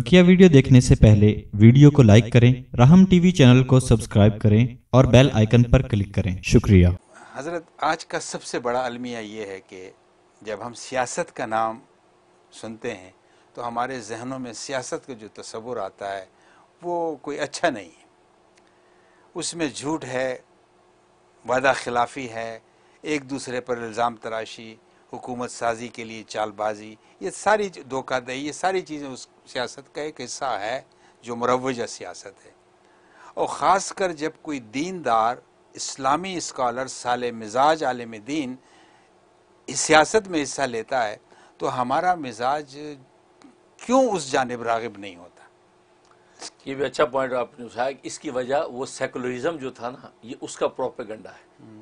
बकिया वीडियो देखने से पहले वीडियो को लाइक करें राहम टीवी चैनल को सब्सक्राइब करें और बेल आइकन पर क्लिक करें शुक्रिया हजरत आज का सबसे बड़ा अलमिया ये है कि जब हम सियासत का नाम सुनते हैं तो हमारे जहनों में सियासत का जो तस्वुर आता है वो कोई अच्छा नहीं है उसमें झूठ है वादा खिलाफी है एक दूसरे पर इल्ज़ाम तराशी हुकूमत साजी के लिए चालबाजी ये सारी धोखादही ये सारी चीज़ें उस सियासत का एक हिस्सा है जो मरवजा सियासत है और ख़ास कर जब कोई दीनदार इस्लामी इस्कॉलर साल मिजाज आलम दीन इस सियासत में हिस्सा लेता है तो हमारा मिजाज क्यों उस जानब रागब नहीं होता ये भी अच्छा पॉइंट आपने उठाया इसकी वजह वो सेकुलरिज्म जो था ना ये उसका प्रोपेगेंडा है हम्म।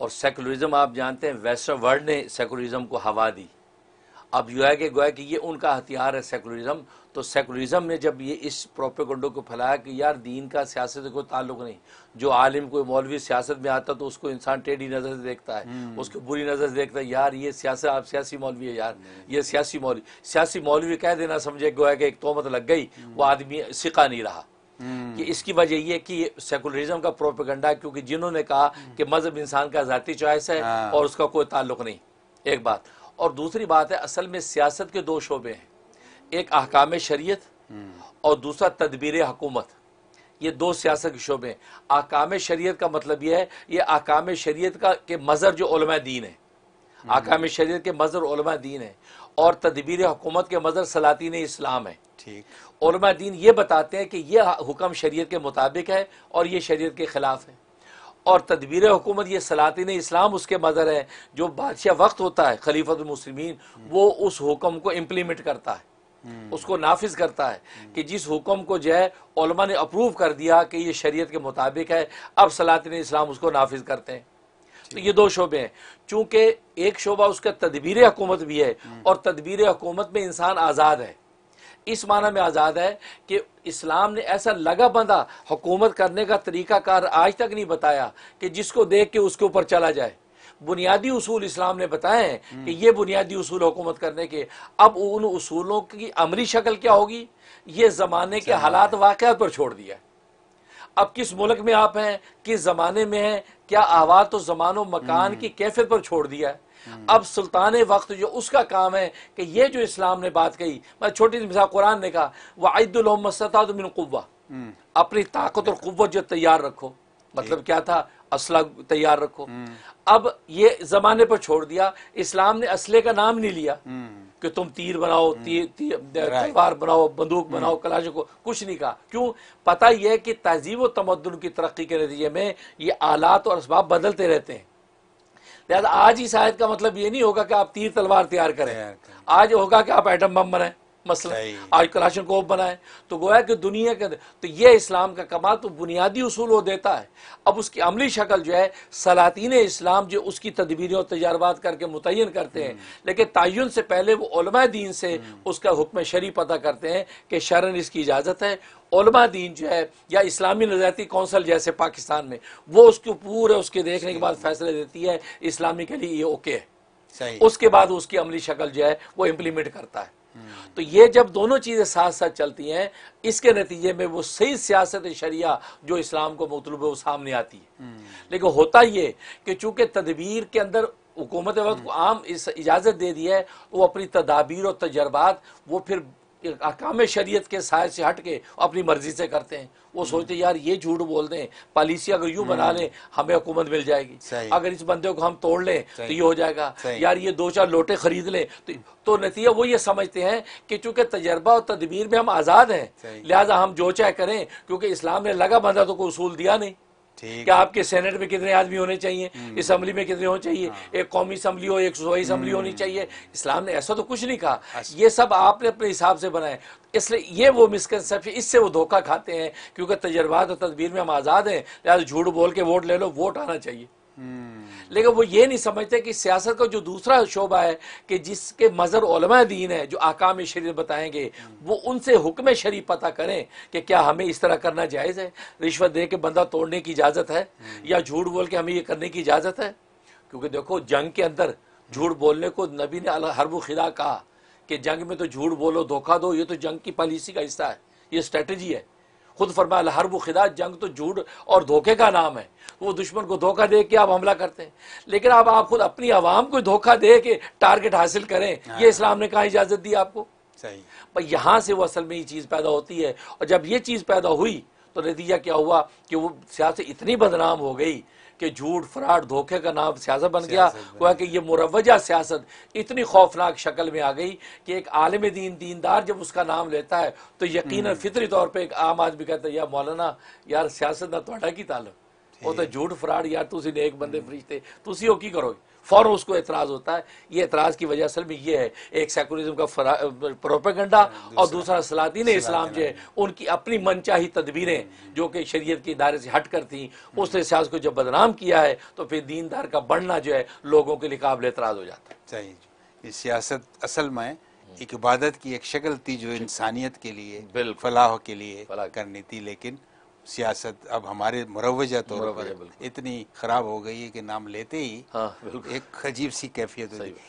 और सेकुलरिज्म आप जानते हैं वेस्टर्न वर्ल्ड ने सेकुलरिज्म को हवा दी अब यू है कि गोया कि ये उनका हथियार है सेकुलरिज्म तो सेकुलरिज्म ने जब ये इस प्रोपेगंडो को फैलाया कि यार दीन का सियासत से कोई ताल्लुक नहीं जो आलिम कोई मौलवी सियासत में आता तो उसको इंसान टेढ़ी नज़र से देखता है हम्म। उसको बुरी नज़र से देखता है यार ये सियासत आप सियासी मौलवी है यार ये सियासी मौलवी सियासी मौलवी कह देना समझे गोया कि एक तोहमत लग गई वो आदमी सिका नहीं रहा कि इसकी वजह यह कि सेकुलरिज्म का प्रोपेगेंडा क्योंकि जिन्होंने कहा कि मजहब इंसान का ज़ाती चॉइस है हाँ। और उसका कोई ताल्लुक नहीं एक बात और दूसरी बात है असल में सियासत के दो शोबे हैं एक अहकाम शरीयत और दूसरा तदबीर हकूमत ये दो सियासत के शोबे हैं अहकाम शरीयत का मतलब यह है ये अहकाम शरीयत का के मज़र जो दीन है आकाम शरीयत के मज़र दीन है और तदबीर हुकूमत के मजर सलातीन इस्लाम है ठीक दीन ये बताते हैं कि यह हुक्म शरीयत के मुताबिक है और ये शरीयत के ख़िलाफ़ है और तदबीर हुकूमत ये सलातिन इस्लाम उसके मजर है जो बादशाह वक्त होता है खलीफतमसलमिन वो उस हुक्म को इम्प्लीमेंट करता है हम्म। उसको नाफिज करता है कि जिस हुक्म को जो है ने अप्रूव कर दिया कि ये शरीयत के मुताबिक है अब सलातिन इस्लाम उसको नाफिज करते हैं तो ये दो शोबे हैं चूंकि एक शोबा उसका तदबीर हकूमत भी है और तदबीर हकूमत में इंसान आज़ाद है इस माना में आज़ाद है कि इस्लाम ने ऐसा लगा बंदा हुकूमत करने का तरीकाकार आज तक नहीं बताया कि जिसको देख के उसके ऊपर चला जाए बुनियादी उसूल इस्लाम ने बताए हैं कि ये बुनियादी उसूल हुकूमत करने के अब उन उसूलों की अमली शक्ल क्या होगी ये ज़माने के हालात वाक़ पर छोड़ दिया है अब किस मुल्क में आप हैं किस ज़माने में हैं क्या आवाज़ तो जमानो मकान हम्म। की कैफियत पर छोड़ दिया है हम्म। अब सुल्तान वक्त जो उसका काम है कि ये जो इस्लाम ने बात कही मैं छोटी सी मिसाल कुरान ने कहा वाहिदुलमसतामिन कुवा हम्म। अपनी ताकत और कुत जो तैयार रखो मतलब क्या था असला तैयार रखो अब ये जमाने पर छोड़ दिया इस्लाम ने असले का नाम नहीं लिया कि तुम तीर बनाओ हम्म। तीर, तलवार बनाओ बंदूक बनाओ हम्म। कलाश को कुछ नहीं कहा क्यों पता यह है कि तहजीब व तमदन की तरक्की के नतीजे में ये आलात और इसबाब बदलते रहते हैं लिहाजा आज इस आयत का मतलब ये नहीं होगा कि आप तीर तलवार तैयार करें आज होगा कि आप एटम बम बनाएं मसला आज कलाशन कोप बनाए तो गोया कि दुनिया के तो यह इस्लाम का कमाल तो बुनियादी असूल वो देता है अब उसकी अमली शक्ल जो है सलातीन इस्लाम जो उसकी तदबीरें और तजारबात करके मुतन करते हैं हम्म। लेकिन तयन से पहले वो दीन से हम्म। उसका हुक्म शरी पता करते हैं कि शरण इसकी इजाज़त है दीन जो है या इस्लामी नजारती कौंसल जैसे पाकिस्तान में वो उसको पूरे उसके देखने के बाद फैसले देती है इस्लामी के लिए ये ओके है उसके बाद उसकी अमली शक्ल जो है वो इम्प्लीमेंट करता है तो ये जब दोनों चीज़ें साथ साथ चलती हैं इसके नतीजे में वो सही सियासत शरिया जो इस्लाम को मतलब है वो सामने आती है हम्म। लेकिन होता ये कि चूंकि तदबीर के अंदर हुकूमत वक्त को हम्म। आम इजाज़त दे दी है वो अपनी तदाबीर और तजर्बात वो फिर अकाम शरीयत के साय से हट के अपनी मर्जी से करते हैं वो हम्म। सोचते हैं यार ये झूठ बोल दें पॉलिसी अगर यूँ बना हम्म। लें हमें हुकूमत मिल जाएगी अगर इस बंदे को हम तोड़ लें तो ये हो जाएगा यार ये दो चार लोटे खरीद लें तो, तो नतीजा वो ये समझते हैं कि चूंकि तजर्बा और तदबीर में हम आज़ाद हैं लिहाजा हम जो चाहे करें क्योंकि इस्लाम ने लगा बंदा तो कोई उसूल दिया नहीं कि आपके सेनेट में कितने आदमी होने चाहिए असम्बली हम्म। में कितने होने चाहिए हाँ। एक कौमी असम्बली हो एक सूबाई असम्बली होनी हम्म। चाहिए इस्लाम ने ऐसा तो कुछ नहीं कहा ये सब आपने अपने हिसाब से बनाए इसलिए ये वो मिसकनसेप्शन इससे वो धोखा खाते हैं क्योंकि तजर्बात और तदबीर में हम आज़ाद हैं लिहाजा झूठ बोल के वोट ले लो वोट आना चाहिए लेकिन वो ये नहीं समझते कि सियासत का जो दूसरा शोबा है कि जिसके मज़र उलमा दीन है जो आकाम शरीर बताएंगे वो उनसे हुक्म शरी पता करें कि क्या हमें इस तरह करना जायज़ है रिश्वत दे के बंदा तोड़ने की इजाज़त है या झूठ बोल के हमें ये करने की इजाज़त है क्योंकि देखो जंग के अंदर झूठ बोलने को नबी ने हरब खिला कहा कि जंग में तो झूठ बोलो धोखा दो ये तो जंग की पॉलिसी का हिस्सा है ये स्ट्रेटजी है खुद फरमाया हर वो खिदा जंग तो झूठ और धोखे का नाम है वो दुश्मन को धोखा दे के आप हमला करते हैं लेकिन आप आप खुद अपनी आवाम को धोखा दे के टारगेट हासिल करें हाँ। ये इस्लाम ने कहा इजाज़त दी आपको सही पर यहाँ से वो असल में ये चीज़ पैदा होती है और जब ये चीज़ पैदा हुई तो नतीजा क्या हुआ कि वो सियासत इतनी बदनाम हो गई कि झूठ फ्राड धोखे का नाम सियासत बन गया हुआ कि ये मुरवजा सियासत इतनी खौफनाक शक्ल में आ गई कि एक आलम दीन दीनदार जब उसका नाम लेता है तो यकीन हम्म। फितरी तौर पर एक आम आदमी कहता है या मौलाना यार सियासत ना थोड़ा तो की तालब तो झूठ ਝੂਠ यार ਯਾਰ नेक बंदे ਬੰਦੇ ਫਰਿਸ਼ਤੇ ਤੁਸੀਂ ਉਹ ਕੀ ਕਰੋਗੇ फौरन उसको एतराज़ होता है ये एतराज़ की वजह असल में ये है एक सेकुलरिज्म का प्रोपेगंडा हाँ, और दूसरा सलातीन इस्लाम जो है उनकी अपनी मनचाही तदबीरें जो कि शरीयत के इदारे से हट कर थी हम्म। उसने लिहाज को जब बदनाम किया है तो फिर दीनदार का बढ़ना जो है लोगों के लिए काबिल एतराज़ हो जाता है सही ये सियासत असल में एक इबादत की एक शक्ल थी जो इंसानियत के लिए फलाह के लिए करनी थी लेकिन सियासत अब हमारे मुरवजा तौर पर इतनी खराब हो गई है कि नाम लेते ही हाँ, एक अजीब सी कैफियत होती